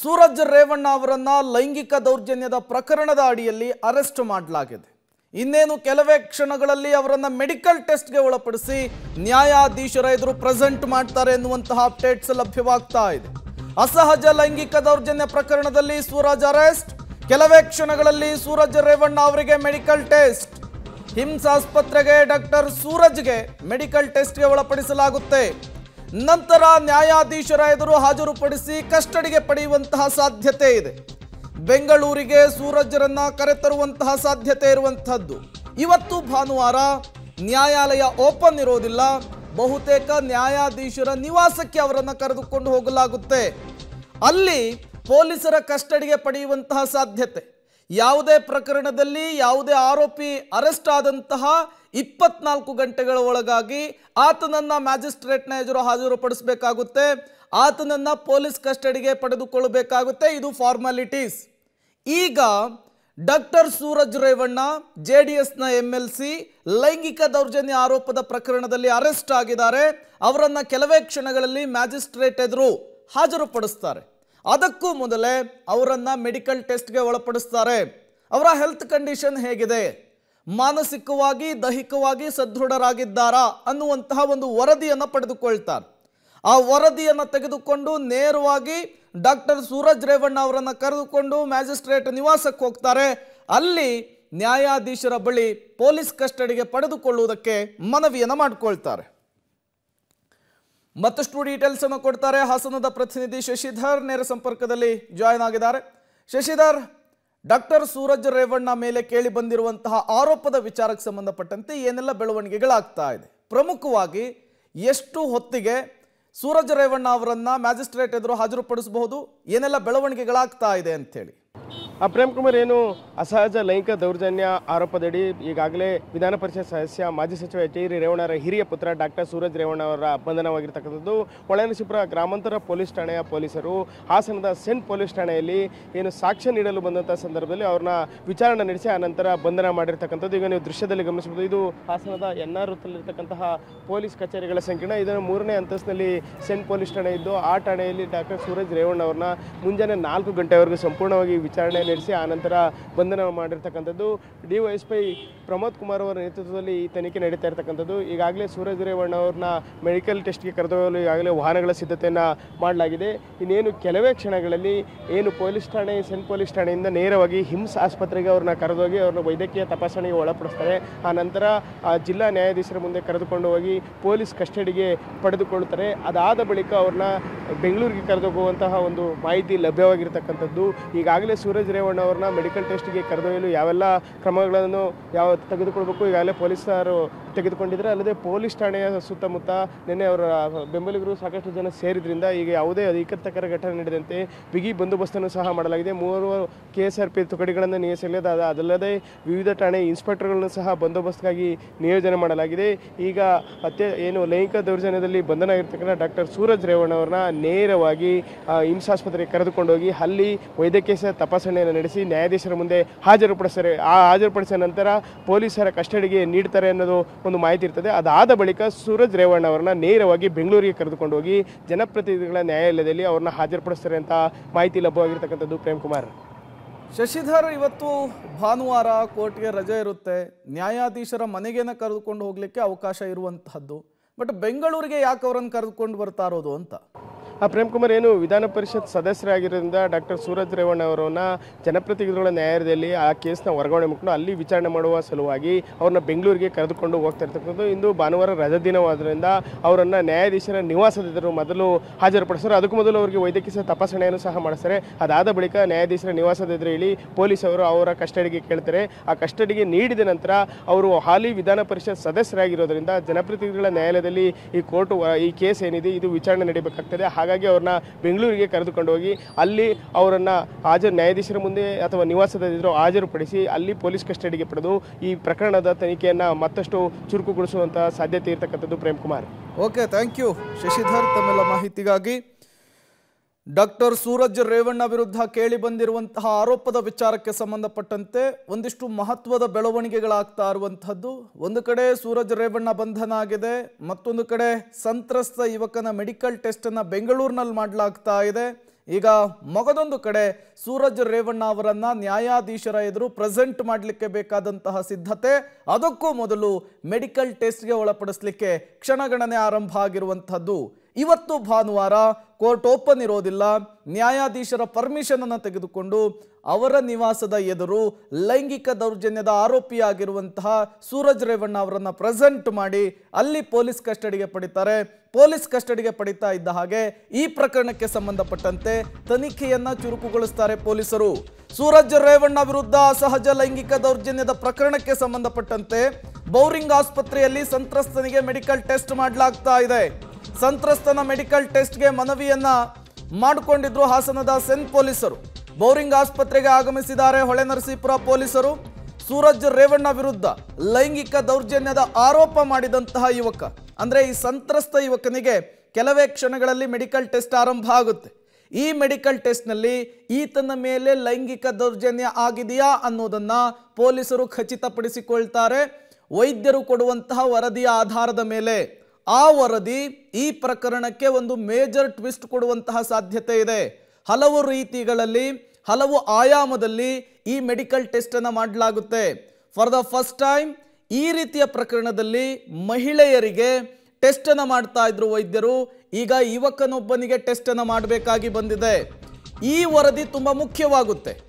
ಸೂರಜ್ ರೇವಣ್ಣ ಅವರನ್ನು ಲೈಂಗಿಕ ದೌರ್ಜನ್ಯದ ಪ್ರಕರಣದ ಅಡಿಯಲ್ಲಿ ಅರೆಸ್ಟ್ ಮಾಡಲಾಗಿದೆ ಇನ್ನೇನು ಕೆಲವೇ ಕ್ಷಣಗಳಲ್ಲಿ ಅವರನ್ನು ಮೆಡಿಕಲ್ ಟೆಸ್ಟ್ಗೆ ಒಳಪಡಿಸಿ ನ್ಯಾಯಾಧೀಶರ ಎದುರು ಪ್ರೆಸೆಂಟ್ ಮಾಡ್ತಾರೆ ಎನ್ನುವಂತಹ ಅಪ್ಡೇಟ್ಸ್ ಲಭ್ಯವಾಗ್ತಾ ಇದೆ ಅಸಹಜ ಲೈಂಗಿಕ ದೌರ್ಜನ್ಯ ಪ್ರಕರಣದಲ್ಲಿ ಸೂರಜ್ ಅರೆಸ್ಟ್ ಕೆಲವೇ ಕ್ಷಣಗಳಲ್ಲಿ ಸೂರಜ್ ರೇವಣ್ಣ ಅವರಿಗೆ ಮೆಡಿಕಲ್ ಟೆಸ್ಟ್ ಹಿಮ್ಸ್ ಆಸ್ಪತ್ರೆಗೆ ಡಾಕ್ಟರ್ ಸೂರಜ್ಗೆ ಮೆಡಿಕಲ್ ಟೆಸ್ಟ್ಗೆ ಒಳಪಡಿಸಲಾಗುತ್ತೆ ನಂತರ ನ್ಯಾಯಾಧೀಶರ ಎದುರು ಹಾಜರುಪಡಿಸಿ ಕಸ್ಟಡಿಗೆ ಪಡೆಯುವಂತಹ ಸಾಧ್ಯತೆ ಇದೆ ಬೆಂಗಳೂರಿಗೆ ಸೂರಜ್ರನ್ನ ಕರೆತರುವಂತಹ ಸಾಧ್ಯತೆ ಇರುವಂತಹದ್ದು ಇವತ್ತು ಭಾನುವಾರ ನ್ಯಾಯಾಲಯ ಓಪನ್ ಇರೋದಿಲ್ಲ ಬಹುತೇಕ ನ್ಯಾಯಾಧೀಶರ ನಿವಾಸಕ್ಕೆ ಅವರನ್ನು ಕರೆದುಕೊಂಡು ಹೋಗಲಾಗುತ್ತೆ ಅಲ್ಲಿ ಪೊಲೀಸರ ಕಸ್ಟಡಿಗೆ ಪಡೆಯುವಂತಹ ಸಾಧ್ಯತೆ ಯಾವುದೇ ಪ್ರಕರಣದಲ್ಲಿ ಯಾವುದೇ ಆರೋಪಿ ಅರೆಸ್ಟ್ ಆದಂತಹ ಇಪ್ಪತ್ನಾಲ್ಕು ಗಂಟೆಗಳ ಒಳಗಾಗಿ ಆತನನ್ನು ಮ್ಯಾಜಿಸ್ಟ್ರೇಟ್ನ ಎದುರು ಹಾಜರುಪಡಿಸಬೇಕಾಗುತ್ತೆ ಆತನನ್ನು ಪೊಲೀಸ್ ಕಸ್ಟಡಿಗೆ ಪಡೆದುಕೊಳ್ಳಬೇಕಾಗುತ್ತೆ ಇದು ಫಾರ್ಮಾಲಿಟೀಸ್ ಈಗ doctor Suraj Revanna J D ಎಸ್ನ ಎಮ್ ಎಲ್ ಸಿ ಲೈಂಗಿಕ ದೌರ್ಜನ್ಯ ಆರೋಪದ ಪ್ರಕರಣದಲ್ಲಿ ಅರೆಸ್ಟ್ ಆಗಿದ್ದಾರೆ ಅವರನ್ನು ಕೆಲವೇ ಕ್ಷಣಗಳಲ್ಲಿ ಮ್ಯಾಜಿಸ್ಟ್ರೇಟ್ ಎದುರು ಹಾಜರುಪಡಿಸ್ತಾರೆ ಅದಕ್ಕೂ ಮೊದಲೇ ಅವರನ್ನು ಮೆಡಿಕಲ್ ಟೆಸ್ಟ್ಗೆ ಒಳಪಡಿಸ್ತಾರೆ ಅವರ ಹೆಲ್ತ್ ಕಂಡೀಷನ್ ಹೇಗಿದೆ ಮಾನಸಿಕವಾಗಿ ದೈಹಿಕವಾಗಿ ಸದೃಢರಾಗಿದ್ದಾರಾ ಅನ್ನುವಂತಹ ಒಂದು ವರದಿಯನ್ನು ಪಡೆದುಕೊಳ್ತಾರೆ ಆ ವರದಿಯನ್ನು ತೆಗೆದುಕೊಂಡು ನೇರವಾಗಿ ಡಾಕ್ಟರ್ ಸೂರಜ್ ರೇವಣ್ಣ ಅವರನ್ನು ಕರೆದುಕೊಂಡು ಮ್ಯಾಜಿಸ್ಟ್ರೇಟ್ ನಿವಾಸಕ್ಕೆ ಹೋಗ್ತಾರೆ ಅಲ್ಲಿ ನ್ಯಾಯಾಧೀಶರ ಬಳಿ ಪೊಲೀಸ್ ಕಸ್ಟಡಿಗೆ ಪಡೆದುಕೊಳ್ಳುವುದಕ್ಕೆ ಮನವಿಯನ್ನು ಮಾಡಿಕೊಳ್ತಾರೆ ಮತ್ತಷ್ಟು ಡೀಟೇಲ್ಸ್ ಅನ್ನು ಕೊಡ್ತಾರೆ ಹಾಸನದ ಪ್ರತಿನಿಧಿ ಶಶಿಧರ್ ನೇರ ಸಂಪರ್ಕದಲ್ಲಿ ಜಾಯ್ನ್ ಆಗಿದ್ದಾರೆ ಶಶಿಧರ್ ಡಾಕ್ಟರ್ ಸೂರಜ್ ರೇವಣ್ಣ ಮೇಲೆ ಕೇಳಿ ಬಂದಿರುವಂತಹ ಆರೋಪದ ವಿಚಾರಕ್ಕೆ ಸಂಬಂಧಪಟ್ಟಂತೆ ಏನೆಲ್ಲ ಬೆಳವಣಿಗೆಗಳಾಗ್ತಾ ಇದೆ ಪ್ರಮುಖವಾಗಿ ಎಷ್ಟು ಹೊತ್ತಿಗೆ ಸೂರಜ್ ರೇವಣ್ಣ ಅವರನ್ನ ಮ್ಯಾಜಿಸ್ಟ್ರೇಟ್ ಎದುರು ಹಾಜರುಪಡಿಸಬಹುದು ಏನೆಲ್ಲ ಬೆಳವಣಿಗೆಗಳಾಗ್ತಾ ಇದೆ ಅಂತೇಳಿ ಪ್ರೇಮ್ ಕುಮಾರ್ ಏನು ಅಸಹಜ ಲೈಂಗಿಕ ದೌರ್ಜನ್ಯ ಆರೋಪದಡಿ ಈಗಾಗಲೇ ವಿಧಾನ ಪರಿಷತ್ ಸದಸ್ಯ ಮಾಜಿ ಸಚಿವ ಎಚ್ ಐ ರೇವಣ್ಣರ ಹಿರಿಯ ಪುತ್ರ ಡಾಕ್ಟರ್ ಸೂರಜ್ ರೇವಣ್ಣ ಅವರ ಬಂಧನವಾಗಿರ್ತಕ್ಕಂಥದ್ದು ಹೊಳೆನರಸೀಪುರ ಗ್ರಾಮಾಂತರ ಪೊಲೀಸ್ ಠಾಣೆಯ ಪೊಲೀಸರು ಹಾಸನದ ಸೆಂಟ್ ಪೊಲೀಸ್ ಠಾಣೆಯಲ್ಲಿ ಏನು ಸಾಕ್ಷ್ಯ ನೀಡಲು ಬಂದಂಥ ಸಂದರ್ಭದಲ್ಲಿ ಅವ್ರನ್ನ ವಿಚಾರಣೆ ನಡೆಸಿ ಆನಂತರ ನಂತರ ಬಂಧನ ಮಾಡಿರ್ತಕ್ಕಂಥದ್ದು ಈಗ ನೀವು ದೃಶ್ಯದಲ್ಲಿ ಗಮನಿಸಬಹುದು ಇದು ಹಾಸನದ ಎನ್ ಆರ್ ವೃತ್ತದಲ್ಲಿರ್ತಕ್ಕಂತಹ ಪೊಲೀಸ್ ಕಚೇರಿಗಳ ಸಂಕೀರ್ಣ ಇದನ್ನು ಮೂರನೇ ಅಂತಸ್ತಿನಲ್ಲಿ ಸೆಂಟ್ ಪೊಲೀಸ್ ಠಾಣೆ ಇದ್ದು ಆ ಠಾಣೆಯಲ್ಲಿ ಡಾಕ್ಟರ್ ಸೂರಜ್ ರೇವಣ್ಣ ಅವ್ರನ್ನ ಮುಂಜಾನೆ ನಾಲ್ಕು ಗಂಟೆವರೆಗೂ ಸಂಪೂರ್ಣವಾಗಿ ವಿಚಾರಣೆ ನಡೆಸಿ ಆನಂತರ ಬಂಧನ ಮಾಡಿರ್ತಕ್ಕಂಥದ್ದು ಡಿ ಪ್ರಮೋದ್ ಕುಮಾರ್ ಅವರ ನೇತೃತ್ವದಲ್ಲಿ ಈ ತನಿಖೆ ನಡೀತಾ ಇರತಕ್ಕಂಥದ್ದು ಈಗಾಗಲೇ ಸೂರಜ್ ರೇವಣ್ಣ ಅವ್ರನ್ನ ಮೆಡಿಕಲ್ ಟೆಸ್ಟ್ಗೆ ಕರೆದೊಯ್ಯಲು ಈಗಾಗಲೇ ವಾಹನಗಳ ಸಿದ್ಧತೆಯನ್ನು ಮಾಡಲಾಗಿದೆ ಇನ್ನೇನು ಕೆಲವೇ ಕ್ಷಣಗಳಲ್ಲಿ ಏನು ಪೊಲೀಸ್ ಠಾಣೆ ಸೆಂಟ್ ಪೊಲೀಸ್ ಠಾಣೆಯಿಂದ ನೇರವಾಗಿ ಹಿಮ್ಸ್ ಆಸ್ಪತ್ರೆಗೆ ಅವ್ರನ್ನ ಕರೆದೋಗಿ ಅವ್ರನ್ನ ವೈದ್ಯಕೀಯ ತಪಾಸಣೆಗೆ ಒಳಪಡಿಸ್ತಾರೆ ಆ ನಂತರ ಜಿಲ್ಲಾ ನ್ಯಾಯಾಧೀಶರ ಮುಂದೆ ಕರೆದುಕೊಂಡು ಹೋಗಿ ಪೊಲೀಸ್ ಕಸ್ಟಡಿಗೆ ಪಡೆದುಕೊಳ್ಳುತ್ತಾರೆ ಅದಾದ ಬಳಿಕ ಅವ್ರನ್ನ ಬೆಂಗಳೂರಿಗೆ ಕರೆದೋಗುವಂತಹ ಒಂದು ಮಾಹಿತಿ ಲಭ್ಯವಾಗಿರ್ತಕ್ಕಂಥದ್ದು ಈಗಾಗಲೇ ಸೂರಜ್ ವೀರೇವಣ್ಣ ಅವರನ್ನ ಮೆಡಿಕಲ್ ಟೆಸ್ಟ್ಗೆ ಕರೆದೊಯ್ಯಲು ಯಾವೆಲ್ಲ ಕ್ರಮಗಳನ್ನು ಯಾವ ತೆಗೆದುಕೊಳ್ಬೇಕು ಈಗಾಗಲೇ ಪೊಲೀಸರು ತೆಗೆದುಕೊಂಡಿದ್ದಾರೆ ಅಲ್ಲದೆ ಪೊಲೀಸ್ ಠಾಣೆಯ ಸುತ್ತಮುತ್ತ ನಿನ್ನೆ ಅವರ ಬೆಂಬಲಿಗರು ಸಾಕಷ್ಟು ಜನ ಸೇರಿದ್ರಿಂದ ಈಗ ಯಾವುದೇ ಅಧಿಕೃತಕರ ಘಟನೆ ನಡೆದಂತೆ ಬಿಗಿ ಬಂದೋಬಸ್ತನ್ನು ಸಹ ಮಾಡಲಾಗಿದೆ ಮೂವರು ಕೆ ಎಸ್ ಆರ್ ಪಿ ತುಕಡಿಗಳನ್ನು ನಿಯೋಜಿಸಲಿದೆ ಅದಲ್ಲದೆ ವಿವಿಧ ಠಾಣೆ ಇನ್ಸ್ಪೆಕ್ಟರ್ಗಳನ್ನು ಸಹ ಬಂದೋಬಸ್ತ್ಗಾಗಿ ನಿಯೋಜನೆ ಮಾಡಲಾಗಿದೆ ಈಗ ಅತ್ಯ ಏನು ಲೈಂಗಿಕ ದೌರ್ಜನ್ಯದಲ್ಲಿ ಬಂಧನಾಗಿರ್ತಕ್ಕಂಥ ಡಾಕ್ಟರ್ ಸೂರಜ್ ಅವರನ್ನ ನೇರವಾಗಿ ಹಿಂಸಾಸ್ಪತ್ರೆಗೆ ಕರೆದುಕೊಂಡೋಗಿ ಅಲ್ಲಿ ವೈದ್ಯಕೀಯ ತಪಾಸಣೆಯನ್ನು ನಡೆಸಿ ನ್ಯಾಯಾಧೀಶರ ಮುಂದೆ ಹಾಜರುಪಡಿಸ್ತಾರೆ ಆ ಹಾಜರುಪಡಿಸಿದ ನಂತರ ಪೊಲೀಸರ ಕಸ್ಟಡಿಗೆ ನೀಡ್ತಾರೆ ಅನ್ನೋದು ಒಂದು ಮಾಹಿತಿ ಇರ್ತದೆ ಅದಾದ ಬಳಿಕ ಸೂರಜ್ ರೇವಣ್ಣ ಅವರನ್ನ ನೇರವಾಗಿ ಬೆಂಗಳೂರಿಗೆ ಕರೆದುಕೊಂಡು ಹೋಗಿ ಜನಪ್ರತಿನಿಧಿಗಳ ನ್ಯಾಯಾಲಯದಲ್ಲಿ ಅವ್ರನ್ನ ಹಾಜರುಪಡಿಸ್ತಾರೆ ಅಂತ ಮಾಹಿತಿ ಲಭ್ಯವಾಗಿರ್ತಕ್ಕಂಥದ್ದು ಪ್ರೇಮ್ ಕುಮಾರ್ ಶಶಿಧರ್ ಇವತ್ತು ಭಾನುವಾರ ಕೋರ್ಟ್ಗೆ ರಜೆ ಇರುತ್ತೆ ನ್ಯಾಯಾಧೀಶರ ಮನೆಗೇನ ಕರೆದುಕೊಂಡು ಹೋಗ್ಲಿಕ್ಕೆ ಅವಕಾಶ ಇರುವಂತಹದ್ದು ಬಟ್ ಬೆಂಗಳೂರಿಗೆ ಯಾಕೆ ಅವರನ್ನು ಕರೆದುಕೊಂಡು ಬರ್ತಾ ಇರೋದು ಅಂತ ಆ ಪ್ರೇಮ್ ಕುಮಾರ್ ಏನು ವಿಧಾನ ಪರಿಷತ್ ಸದಸ್ಯರಾಗಿರೋದ್ರಿಂದ ಡಾಕ್ಟರ್ ಸೂರಜ್ ರೇವಣ್ಣ ಅವರನ್ನ ಜನಪ್ರತಿನಿಧಿಗಳ ನ್ಯಾಯಾಲಯದಲ್ಲಿ ಆ ಕೇಸ್ನ ವರ್ಗಾವಣೆ ಮಾಡಿಕೊಂಡು ಅಲ್ಲಿ ವಿಚಾರಣೆ ಮಾಡುವ ಸಲುವಾಗಿ ಅವ್ರನ್ನ ಬೆಂಗಳೂರಿಗೆ ಕರೆದುಕೊಂಡು ಹೋಗ್ತಾ ಇರ್ತಕ್ಕಂಥದ್ದು ಇಂದು ಭಾನುವಾರ ರಜಾ ದಿನವಾದ್ದರಿಂದ ಅವರನ್ನು ನ್ಯಾಯಾಧೀಶರ ನಿವಾಸದಿದ್ದರು ಮೊದಲು ಹಾಜರುಪಡಿಸ್ತಾರೆ ಅದಕ್ಕೂ ಮೊದಲು ಅವರಿಗೆ ವೈದ್ಯಕೀಯ ತಪಾಸಣೆಯನ್ನು ಸಹ ಮಾಡಿಸ್ತಾರೆ ಅದಾದ ಬಳಿಕ ನ್ಯಾಯಾಧೀಶರ ನಿವಾಸದ ಹೇಳಿ ಪೊಲೀಸರು ಅವರ ಕಸ್ಟಡಿಗೆ ಕೇಳ್ತಾರೆ ಆ ಕಸ್ಟಡಿಗೆ ನೀಡಿದ ನಂತರ ಅವರು ಹಾಲಿ ವಿಧಾನ ಪರಿಷತ್ ಸದಸ್ಯರಾಗಿರೋದ್ರಿಂದ ಜನಪ್ರತಿನಿಧಿಗಳ ನ್ಯಾಯಾಲಯದಲ್ಲಿ ಈ ಕೋರ್ಟ್ ಈ ಕೇಸ್ ಏನಿದೆ ಇದು ವಿಚಾರಣೆ ನಡೀಬೇಕಾಗ್ತದೆ ಹಾಗೆ ಹಾಗಾಗಿ ಅವ್ರನ್ನ ಬೆಂಗಳೂರಿಗೆ ಕರೆದುಕೊಂಡು ಹೋಗಿ ಅಲ್ಲಿ ಅವರನ್ನು ಹಾಜರು ನ್ಯಾಯಾಧೀಶರ ಮುಂದೆ ಅಥವಾ ನಿವಾಸದಲ್ಲಿದ್ದರೂ ಹಾಜರುಪಡಿಸಿ ಅಲ್ಲಿ ಪೊಲೀಸ್ ಕಸ್ಟಡಿಗೆ ಪಡೆದು ಈ ಪ್ರಕರಣದ ತನಿಖೆಯನ್ನು ಮತ್ತಷ್ಟು ಚುರುಕುಗೊಳಿಸುವಂತಹ ಸಾಧ್ಯತೆ ಇರತಕ್ಕಂಥದ್ದು Prem Kumar okay thank you Shashidhar ತಮ್ಮೆಲ್ಲ ಮಾಹಿತಿಗಾಗಿ ಡಾಕ್ಟರ್ ಸೂರಜ್ ರೇವಣ್ಣ ವಿರುದ್ಧ ಕೇಳಿಬಂದಿರುವಂತಹ ಆರೋಪದ ವಿಚಾರಕ್ಕೆ ಸಂಬಂಧಪಟ್ಟಂತೆ ಒಂದಿಷ್ಟು ಮಹತ್ವದ ಬೆಳವಣಿಗೆಗಳಾಗ್ತಾ ಇರುವಂಥದ್ದು ಒಂದು ಕಡೆ ಸೂರಜ್ ರೇವಣ್ಣ ಬಂಧನ ಆಗಿದೆ ಮತ್ತೊಂದು ಕಡೆ ಸಂತ್ರಸ್ತ ಯುವಕನ ಮೆಡಿಕಲ್ ಟೆಸ್ಟ್ ಅನ್ನ ಬೆಂಗಳೂರಿನಲ್ಲಿ ಮಾಡಲಾಗ್ತಾ ಇದೆ ಈಗ ಮಗದೊಂದು ಕಡೆ ಸೂರಜ್ ರೇವಣ್ಣ ಅವರನ್ನು ನ್ಯಾಯಾಧೀಶರ ಎದುರು ಪ್ರೆಸೆಂಟ್ ಮಾಡಲಿಕ್ಕೆ ಬೇಕಾದಂತಹ ಸಿದ್ಧತೆ ಅದಕ್ಕೂ ಮೊದಲು ಮೆಡಿಕಲ್ ಟೆಸ್ಟ್ಗೆ ಒಳಪಡಿಸಲಿಕ್ಕೆ ಕ್ಷಣಗಣನೆ ಆರಂಭ ಆಗಿರುವಂಥದ್ದು ಇವತ್ತು ಭಾನುವಾರ ಕೋರ್ಟ್ ಓಪನ್ ಇರೋದಿಲ್ಲ ನ್ಯಾಯಾಧೀಶರ ಪರ್ಮಿಷನನ್ನು ತೆಗೆದುಕೊಂಡು ಅವರ ನಿವಾಸದ ಎದುರು ಲೈಂಗಿಕ ದೌರ್ಜನ್ಯದ ಆರೋಪಿಯಾಗಿರುವಂತಹ ಸೂರಜ್ ರೇವಣ್ಣ ಅವರನ್ನು ಪ್ರೆಸೆಂಟ್ ಮಾಡಿ ಅಲ್ಲಿ ಪೊಲೀಸ್ ಕಸ್ಟಡಿಗೆ ಪಡಿತಾರೆ ಪೊಲೀಸ್ ಕಸ್ಟಡಿಗೆ ಪಡಿತಾ ಇದ್ದ ಹಾಗೆ ಈ ಪ್ರಕರಣಕ್ಕೆ ಸಂಬಂಧಪಟ್ಟಂತೆ ತನಿಖೆಯನ್ನು ಚುರುಕುಗೊಳಿಸ್ತಾರೆ ಪೊಲೀಸರು ಸೂರಜ್ ರೇವಣ್ಣ ವಿರುದ್ಧ ಅಸಹಜ ಲೈಂಗಿಕ ದೌರ್ಜನ್ಯದ ಪ್ರಕರಣಕ್ಕೆ ಸಂಬಂಧಪಟ್ಟಂತೆ ಬೌರಿಂಗ್ ಆಸ್ಪತ್ರೆಯಲ್ಲಿ ಸಂತ್ರಸ್ತನಿಗೆ ಮೆಡಿಕಲ್ ಟೆಸ್ಟ್ ಮಾಡಲಾಗ್ತಾ ಇದೆ ಸಂತ್ರಸ್ತನ ಮೆಡಿಕಲ್ ಟೆಸ್ಟ್ಗೆ ಮನವಿಯನ್ನ ಮಾಡಿಕೊಂಡಿದ್ರು ಹಾಸನದ ಸೆನ್ ಪೊಲೀಸರು ಬೌರಿಂಗ್ ಆಸ್ಪತ್ರೆಗೆ ಆಗಮಿಸಿದ್ದಾರೆ ನರಸೀಪುರ ಪೊಲೀಸರು ಸೂರಜ್ ರೇವಣ್ಣ ವಿರುದ್ಧ ಲೈಂಗಿಕ ದೌರ್ಜನ್ಯದ ಆರೋಪ ಮಾಡಿದಂತಹ ಯುವಕ ಅಂದ್ರೆ ಈ ಸಂತ್ರಸ್ತ ಯುವಕನಿಗೆ ಕೆಲವೇ ಕ್ಷಣಗಳಲ್ಲಿ ಮೆಡಿಕಲ್ ಟೆಸ್ಟ್ ಆರಂಭ ಆಗುತ್ತೆ ಈ ಮೆಡಿಕಲ್ ಟೆಸ್ಟ್ನಲ್ಲಿ ಈತನ ಮೇಲೆ ಲೈಂಗಿಕ ದೌರ್ಜನ್ಯ ಆಗಿದೆಯಾ ಅನ್ನೋದನ್ನ ಪೊಲೀಸರು ಖಚಿತಪಡಿಸಿಕೊಳ್ತಾರೆ ವೈದ್ಯರು ಕೊಡುವಂತಹ ವರದಿಯ ಆಧಾರದ ಮೇಲೆ ಆ ವರದಿ ಈ ಪ್ರಕರಣಕ್ಕೆ ಒಂದು ಮೇಜರ್ ಟ್ವಿಸ್ಟ್ ಕೊಡುವಂತಹ ಸಾಧ್ಯತೆ ಇದೆ ಹಲವು ರೀತಿಗಳಲ್ಲಿ ಹಲವು ಆಯಾಮದಲ್ಲಿ ಈ ಮೆಡಿಕಲ್ ಟೆಸ್ಟನ್ನು ಮಾಡಲಾಗುತ್ತೆ ಫಾರ್ ದ ಫಸ್ಟ್ ಟೈಮ್ ಈ ರೀತಿಯ ಪ್ರಕರಣದಲ್ಲಿ ಮಹಿಳೆಯರಿಗೆ ಟೆಸ್ಟನ್ನು ಮಾಡ್ತಾ ಇದ್ರು ವೈದ್ಯರು ಈಗ ಯುವಕನೊಬ್ಬನಿಗೆ ಟೆಸ್ಟನ್ನು ಮಾಡಬೇಕಾಗಿ ಬಂದಿದೆ ಈ ವರದಿ ತುಂಬ ಮುಖ್ಯವಾಗುತ್ತೆ